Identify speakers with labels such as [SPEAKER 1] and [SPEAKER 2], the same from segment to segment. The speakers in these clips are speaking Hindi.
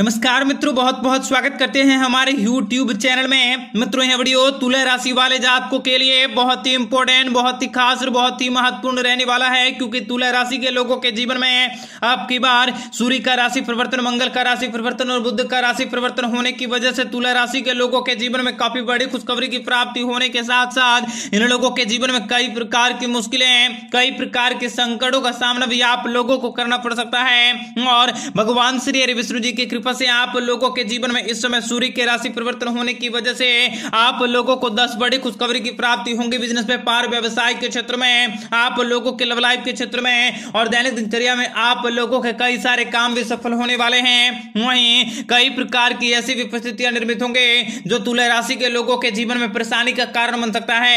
[SPEAKER 1] नमस्कार मित्रों बहुत बहुत स्वागत करते हैं हमारे YouTube चैनल में मित्रों यह वीडियो तुला राशि वाले जातकों के लिए बहुत ही इंपॉर्टेंट बहुत ही खास और बहुत ही महत्वपूर्ण रहने वाला है क्योंकि तुला राशि के लोगों के जीवन में आपकी बार सूर्य का राशि परिवर्तन मंगल का राशि परिवर्तन और बुद्ध का राशि परिवर्तन होने की वजह से तुला राशि के लोगों के जीवन में काफी बड़ी खुशखबरी की प्राप्ति होने के साथ साथ इन लोगों के जीवन में कई प्रकार की मुश्किलें कई प्रकार के संकटों का सामना भी आप लोगों को करना पड़ सकता है और भगवान श्री हरि विष्णु जी की कृपा फंसे आप लोगों के जीवन में इस समय सूर्य के राशि परिवर्तन होने की वजह से आप लोगों को दस बड़ी खुशखबरी की प्राप्ति होंगी बिजनेस व्यापार व्यवसाय के क्षेत्र में आप लोगों के लव लाइफ के क्षेत्र में और दैनिक दिनचर्या में आप लोगों के कई सारे काम भी सफल होने वाले हैं वहीं कई प्रकार की ऐसी भी परिस्थितियां निर्मित होंगे जो तुला राशि के लोगों के जीवन में परेशानी का कारण बन सकता है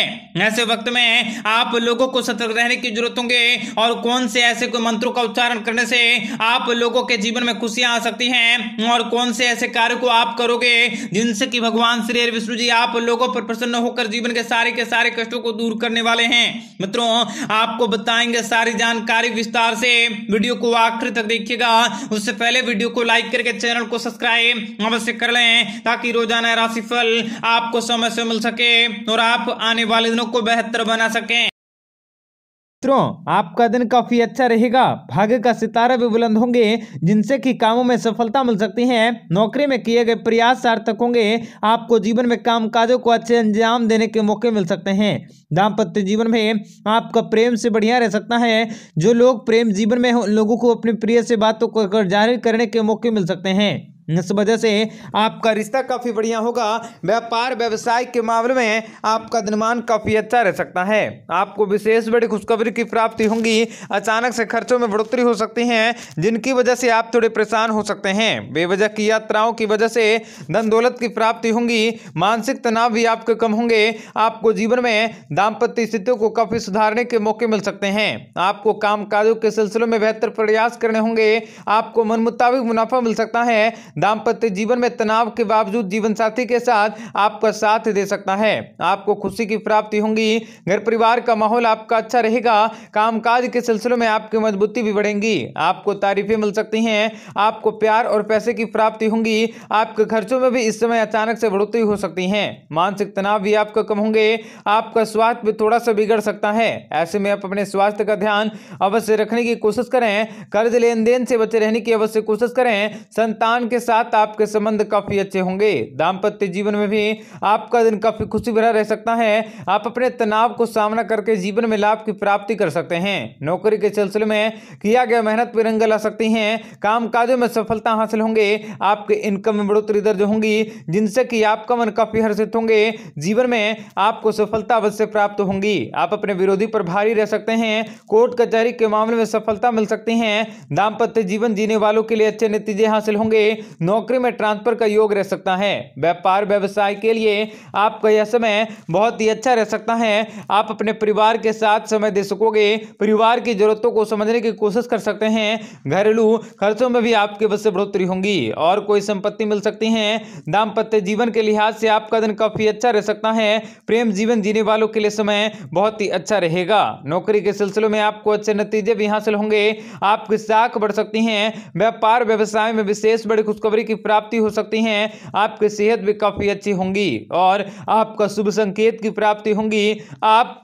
[SPEAKER 1] ऐसे वक्त में आप लोगों को सतर्क रहने की जरूरत होंगे और कौन से ऐसे कोई मंत्रों का उच्चारण करने से आप लोगों के जीवन में खुशियां आ सकती हैं और कौन से ऐसे कार्य को आप करोगे जिनसे कि भगवान श्री विष्णु जी आप लोगों पर प्रसन्न होकर जीवन के सारे के सारे कष्टों को दूर करने वाले हैं मित्रों आपको बताएंगे सारी जानकारी विस्तार से वीडियो को आखिर तक देखिएगा उससे पहले वीडियो को लाइक करके चैनल को सब्सक्राइब अवश्य कर लें ताकि रोजाना राशिफल आपको समय से मिल सके और आप आने वाले दिनों को बेहतर बना सकें मित्रों आपका दिन काफी अच्छा रहेगा भाग्य का सितारा भी बुलंद होंगे जिनसे कि कामों में सफलता मिल सकती है नौकरी में किए गए प्रयास सार्थक होंगे आपको जीवन में कामकाजों को अच्छे अंजाम देने के मौके मिल सकते हैं दाम्पत्य जीवन में आपका प्रेम से बढ़िया रह सकता है जो लोग प्रेम जीवन में लोगों को अपने प्रिय से बातों को जाहिर करने के मौके मिल सकते हैं इस वजह से आपका रिश्ता काफ़ी बढ़िया होगा व्यापार व्यवसाय के मामले में आपका दिनमान काफ़ी अच्छा रह सकता है आपको विशेष बड़ी खुशखबरी की प्राप्ति होगी अचानक से खर्चों में बढ़ोतरी हो सकती है जिनकी वजह से आप थोड़े परेशान हो सकते हैं बेवजह की यात्राओं की वजह से धन दौलत की प्राप्ति होंगी मानसिक तनाव भी आपके कम होंगे आपको जीवन में दाम्पत्य स्थितियों को काफ़ी सुधारने के मौके मिल सकते हैं आपको काम काजों के सिलसिलों में बेहतर प्रयास करने होंगे आपको मन मुताबिक मुनाफा मिल सकता है दाम्पत्य जीवन में तनाव के बावजूद जीवन साथी के साथ आपका साथ दे सकता है आपको खुशी की प्राप्ति होंगी घर परिवार का माहौल आपका अच्छा रहेगा कामकाज के सिलसिलों में आपकी मजबूती भी बढ़ेंगी आपको तारीफें मिल सकती हैं आपको प्यार और पैसे की प्राप्ति होंगी आपके खर्चों में भी इस समय अचानक से बढ़ोतरी हो सकती है मानसिक तनाव भी आपका कम होंगे आपका स्वास्थ्य भी थोड़ा सा बिगड़ सकता है ऐसे में आप अपने स्वास्थ्य का ध्यान अवश्य रखने की कोशिश करें कर्ज लेन देन से बचे रहने की अवश्य कोशिश करें संतान के साथ आपके संबंध काफ़ी अच्छे होंगे दाम्पत्य जीवन में भी आपका दिन काफ़ी खुशी भरा रह सकता है आप अपने तनाव को सामना करके जीवन में लाभ की प्राप्ति कर सकते हैं नौकरी के सिलसिले में किया गया मेहनत पर रंग ला सकती हैं काम काजों में सफलता हासिल होंगे आपके इनकम में बढ़ोतरी दर्ज होंगी जिनसे कि आपका मन काफ़ी हर्षित होंगे जीवन में आपको सफलता अवश्य प्राप्त होंगी आप अपने विरोधी पर भारी रह सकते हैं कोर्ट कचहरी के मामले में सफलता मिल सकती है दाम्पत्य जीवन जीने वालों के लिए अच्छे नतीजे हासिल होंगे नौकरी में ट्रांसफर का योग रह सकता है व्यापार व्यवसाय के लिए आपका यह समय बहुत ही अच्छा रह सकता है आप अपने परिवार के साथ समय दे सकोगे परिवार की जरूरतों को समझने की कोशिश कर सकते हैं घरेलू खर्चों में भी आपके बस से बढ़ोतरी होंगी और कोई संपत्ति मिल सकती है दाम्पत्य जीवन के लिहाज से आपका दिन काफी अच्छा रह सकता है प्रेम जीवन जीने वालों के लिए समय बहुत ही अच्छा रहेगा नौकरी के सिलसिले में आपको अच्छे नतीजे भी हासिल होंगे आपकी साख बढ़ सकती है व्यापार व्यवसाय में विशेष बड़ी खुश खुशखबरी की प्राप्ति हो सकती है आपकी सेहत भी काफ़ी अच्छी होंगी और आपका शुभ संकेत की प्राप्ति होंगी आप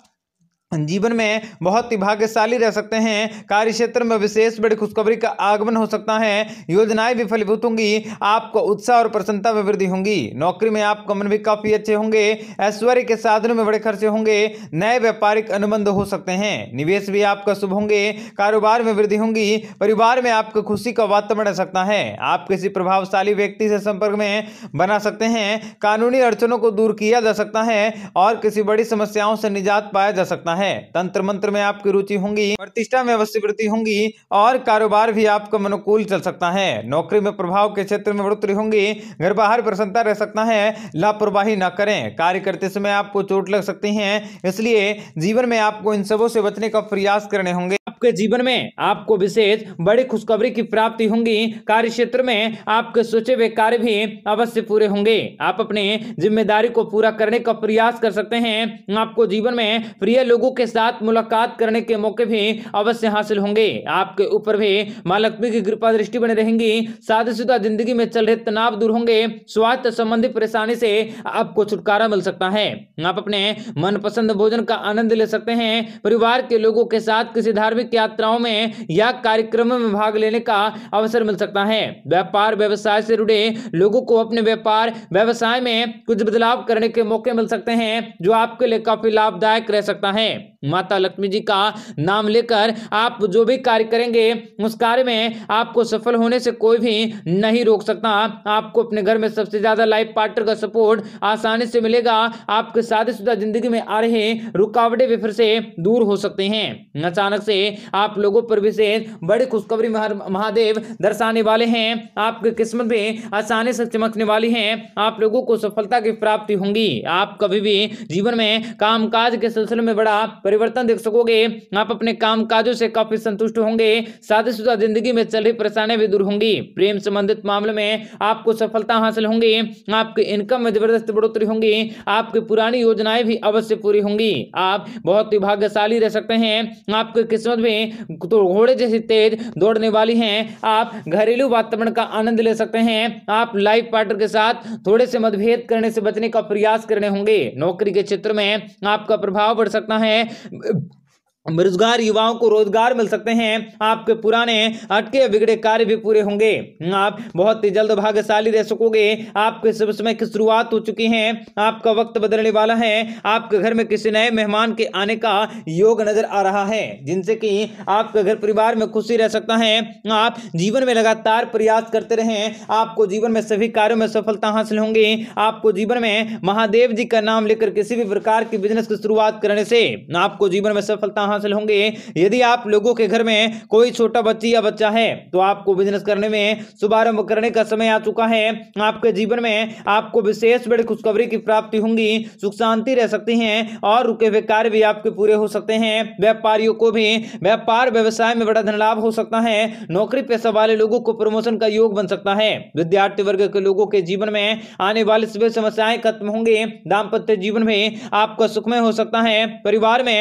[SPEAKER 1] जीवन में बहुत ही भाग्यशाली रह सकते हैं कार्य क्षेत्र में विशेष बड़ी खुशखबरी का आगमन हो सकता है योजनाएं भी फलीभूत होंगी आपको उत्साह और प्रसन्नता में वृद्धि होंगी नौकरी में आपको मन भी काफी अच्छे होंगे ऐश्वर्य के साधनों में बड़े खर्चे होंगे नए व्यापारिक अनुबंध हो सकते हैं निवेश भी आपका शुभ होंगे कारोबार में वृद्धि होंगी परिवार में आपको खुशी का वातावरण रह सकता है आप किसी प्रभावशाली व्यक्ति से संपर्क में बना सकते हैं कानूनी अड़चनों को दूर किया जा सकता है और किसी बड़ी समस्याओं से निजात पाया जा सकता है है तंत्र मंत्र में आपकी रुचि होंगी प्रतिष्ठा में अवश्य वृद्धि होंगी और कारोबार भी आपका अनुकूल चल सकता है नौकरी में प्रभाव के क्षेत्र में बढ़ोतरी होंगी घर बाहर प्रसन्नता रह सकता है लापरवाही न करें कार्य करते समय आपको चोट लग सकती है इसलिए जीवन में आपको इन सबों से बचने का प्रयास करने होंगे आपके जीवन में आपको विशेष बड़ी खुशखबरी की प्राप्ति होंगी कार्य क्षेत्र में आपके सोचे हुए कार्य भी अवश्य पूरे होंगे आप अपने जिम्मेदारी को पूरा करने का प्रयास कर सकते हैं आपको जीवन में प्रिय लोगों के साथ मुलाकात करने के मौके भी अवश्य हासिल होंगे आपके ऊपर भी माँ लक्ष्मी की कृपा दृष्टि बनी रहेंगी साधुशुदा जिंदगी में चल रहे तनाव दूर होंगे स्वास्थ्य संबंधी परेशानी से आपको छुटकारा मिल सकता है आप अपने मनपसंद भोजन का आनंद ले सकते हैं परिवार के लोगों के साथ किसी धार्मिक धार्मिक यात्राओं में या कार्यक्रम में भाग लेने का अवसर मिल सकता है व्यापार व्यवसाय से जुड़े लोगों को अपने व्यापार व्यवसाय में कुछ बदलाव करने के मौके मिल सकते हैं जो आपके लिए काफी लाभदायक रह सकता है माता लक्ष्मी जी का नाम लेकर आप जो भी कार्य करेंगे उस कार्य में आपको सफल होने से कोई भी नहीं रोक सकता आपको अपने घर में सबसे ज्यादा लाइफ पार्टनर का सपोर्ट आसानी से मिलेगा आपके शादीशुदा जिंदगी में आ रहे रुकावटें भी फिर से दूर हो सकते हैं अचानक से आप लोगों पर विशेष बड़ी खुशखबरी महादेव दर्शाने वाले हैं आपकी किस्मत भी आसानी से चमकने वाली है आप लोगों को सफलता की प्राप्ति होंगी आप कभी भी जीवन में कामकाज के सिलसिले में बड़ा परिवर्तन देख सकोगे आप अपने कामकाजों से काफी संतुष्ट होंगे शादीशुदा जिंदगी में चल रही परेशानियां भी दूर होंगी प्रेम संबंधित मामले में आपको सफलता हासिल होंगी आपके इनकम में जबरदस्त बढ़ोतरी होंगी आपकी पुरानी योजनाएं भी अवश्य पूरी होंगी आप बहुत ही भाग्यशाली रह सकते हैं आपकी किस्मत में तो घोड़े जैसी तेज दौड़ने वाली हैं आप घरेलू वातावरण का आनंद ले सकते हैं आप लाइफ पार्टनर के साथ थोड़े से मतभेद करने से बचने का प्रयास करने होंगे नौकरी के क्षेत्र में आपका प्रभाव बढ़ सकता है बेरोजगार युवाओं को रोजगार मिल सकते हैं आपके पुराने अटके बिगड़े कार्य भी पूरे होंगे आप बहुत ही जल्द भाग्यशाली रह सकोगे आपके शुभ समय की शुरुआत हो चुकी है आपका वक्त बदलने वाला है आपके घर में किसी नए मेहमान के आने का योग नजर आ रहा है जिनसे कि आपके घर परिवार में खुशी रह सकता है आप जीवन में लगातार प्रयास करते रहें आपको जीवन में सभी कार्यों में सफलता हासिल होंगी आपको जीवन में महादेव जी का नाम लेकर किसी भी प्रकार के बिजनेस की शुरुआत करने से आपको जीवन में सफलता हासिल होंगे यदि आप लोगों के घर में कोई छोटा बच्ची या बच्चा है तो आपको बिजनेस करने में शुभारंभ करने का समय आ चुका है आपके जीवन में आपको विशेष बड़ी खुशखबरी की प्राप्ति होंगी सुख शांति रह सकती है और रुके हुए कार्य भी आपके पूरे हो सकते हैं व्यापारियों को भी व्यापार व्यवसाय में बड़ा धन लाभ हो सकता है नौकरी पेशा वाले लोगों को प्रमोशन का योग बन सकता है विद्यार्थी वर्ग के लोगों के जीवन में आने वाली सभी समस्याएं खत्म होंगी दाम्पत्य जीवन में आपका सुखमय हो सकता है परिवार में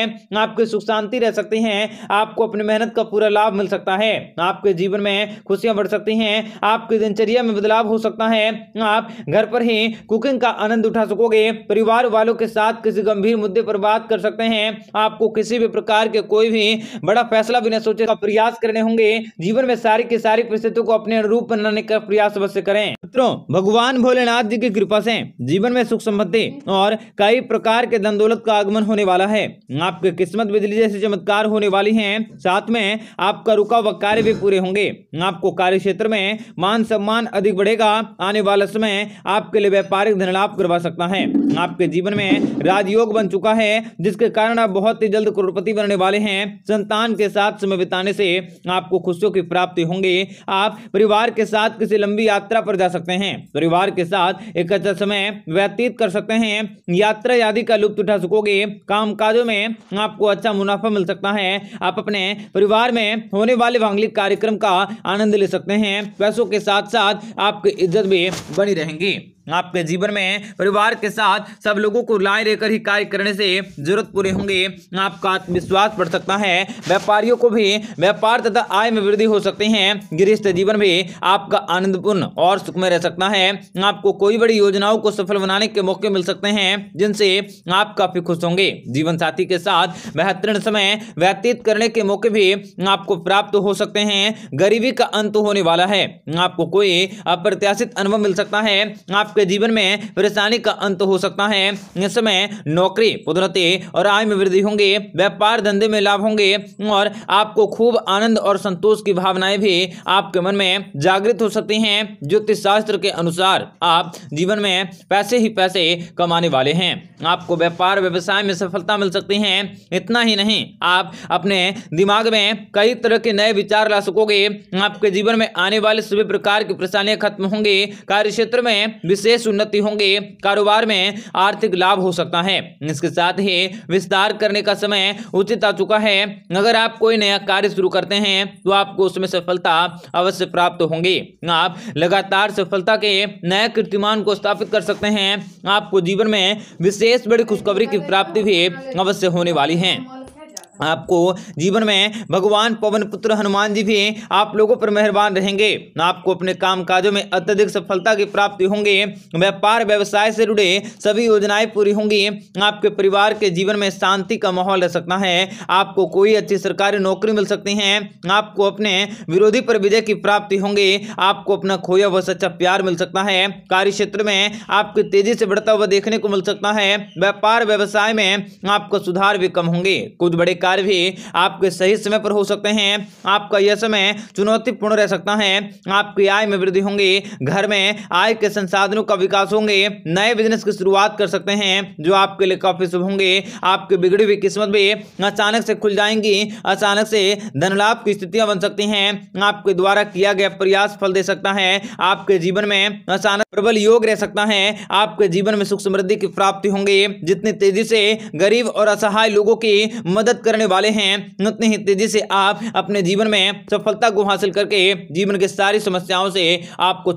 [SPEAKER 1] आपके सुख शांति शांति रह सकती हैं आपको अपनी मेहनत का पूरा लाभ मिल सकता है आपके जीवन में खुशियां बढ़ सकती हैं आपकी दिनचर्या में बदलाव हो सकता है आप घर पर ही कुकिंग का आनंद उठा सकोगे परिवार वालों के साथ किसी गंभीर मुद्दे पर बात कर सकते हैं आपको किसी भी प्रकार के कोई भी बड़ा फैसला बिना सोचे का प्रयास करने होंगे जीवन में सारी की सारी परिस्थितियों को अपने अनुरूप बनाने का प्रयास अवश्य करें मित्रों भगवान भोलेनाथ जी की कृपा से जीवन में सुख सम्पत्ति और कई प्रकार के दंदौलत का आगमन होने वाला है आपकी किस्मत बिजली जैसे चमत्कार होने वाली हैं साथ में आपका रुका हुआ कार्य भी पूरे होंगे आपको कार्य क्षेत्र में मान सम्मान अधिक बढ़ेगा आने वाला समय आपके लिए व्यापारिक धन लाभ करवा सकता है आपके जीवन में राजयोग बन चुका है जिसके कारण आप बहुत ही जल्द करोड़पति बनने वाले हैं संतान के साथ समय बिताने से आपको खुशियों की प्राप्ति होंगे आप परिवार के साथ किसी लंबी यात्रा पर जा सकते हैं परिवार के साथ एक अच्छा समय व्यतीत कर सकते हैं यात्रा आदि का लुप्त उठा सकोगे काम में आपको अच्छा मुनाफा मुनाफा मिल सकता है आप अपने परिवार में होने वाले वांगलिक कार्यक्रम का आनंद ले सकते हैं पैसों के साथ साथ आपकी इज्जत भी बनी रहेंगी आपके जीवन में परिवार के साथ सब लोगों को लाए लेकर ही कार्य करने से जरूरत पूरे होंगे आपका आत्मविश्वास बढ़ सकता है व्यापारियों को भी व्यापार तथा आय में वृद्धि हो सकती है गृहस्थ जीवन भी आपका आनंदपूर्ण और सुखमय रह सकता है आपको कोई बड़ी योजनाओं को सफल बनाने के मौके मिल सकते हैं जिनसे आप काफी खुश होंगे जीवन साथी के साथ बेहतरीन समय व्यतीत करने के मौके भी आपको प्राप्त हो सकते हैं गरीबी का अंत होने वाला है आपको कोई अप्रत्याशित अनुभव मिल सकता है आप आपके जीवन में परेशानी का अंत हो सकता है इस समय नौकरी पदोन्नति और आय में वृद्धि होंगे व्यापार धंधे में लाभ होंगे और आपको खूब आनंद और संतोष की भावनाएं भी आपके मन में जागृत हो सकती हैं ज्योतिष शास्त्र के अनुसार आप जीवन में पैसे ही पैसे कमाने वाले हैं आपको व्यापार व्यवसाय में सफलता मिल सकती है इतना ही नहीं आप अपने दिमाग में कई तरह के नए विचार ला सकोगे आपके जीवन में आने वाले सभी प्रकार की परेशानियां खत्म होंगी कार्य क्षेत्र में विशेष विशेष उन्नति होंगे कारोबार में आर्थिक लाभ हो सकता है इसके साथ ही विस्तार करने का समय उचित आ चुका है अगर आप कोई नया कार्य शुरू करते हैं तो आपको उसमें सफलता अवश्य प्राप्त होंगी आप लगातार सफलता के नए कीर्तिमान को स्थापित कर सकते हैं आपको जीवन में विशेष बड़ी खुशखबरी की प्राप्ति भी अवश्य होने वाली है आपको जीवन में भगवान पवन पुत्र हनुमान जी भी आप लोगों पर मेहरबान रहेंगे आपको अपने काम काजों में अत्यधिक सफलता की प्राप्ति होंगे व्यापार व्यवसाय से जुड़े सभी योजनाएं पूरी होंगी आपके परिवार के जीवन में शांति का माहौल रह सकता है आपको कोई अच्छी सरकारी नौकरी मिल सकती है आपको अपने विरोधी पर विजय की प्राप्ति होंगी आपको अपना खोया व सच्चा प्यार मिल सकता है कार्य क्षेत्र में आपको तेजी से बढ़ता हुआ देखने को मिल सकता है व्यापार व्यवसाय में आपका सुधार भी कम होंगे कुछ बड़े कार्य भी आपके सही समय पर हो सकते हैं आपका यह समय चुनौतीपूर्ण रह सकता है आपकी आय में वृद्धि होंगी घर में आय के संसाधनों का विकास होंगे नए बिजनेस की शुरुआत कर सकते हैं जो आपके लिए काफी शुभ होंगे आपकी बिगड़ी हुई किस्मत भी अचानक से खुल जाएंगी अचानक से धनलाभ की स्थितियां बन सकती हैं आपके द्वारा किया गया प्रयास फल दे सकता है आपके जीवन में अचानक प्रबल योग रह सकता है आपके जीवन में सुख समृद्धि की प्राप्ति होंगी जितनी तेजी से गरीब और असहाय लोगों की मदद कर करने वाले हैं उतनी ही तेजी से आप अपने जीवन में सफलता को हासिल करके जीवन की सारी समस्याओं से आपको